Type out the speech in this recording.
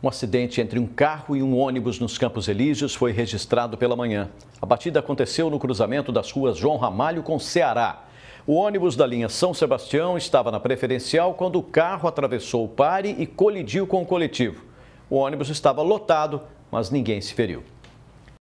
Um acidente entre um carro e um ônibus nos Campos Elíseos foi registrado pela manhã. A batida aconteceu no cruzamento das ruas João Ramalho com Ceará. O ônibus da linha São Sebastião estava na preferencial quando o carro atravessou o pare e colidiu com o coletivo. O ônibus estava lotado, mas ninguém se feriu.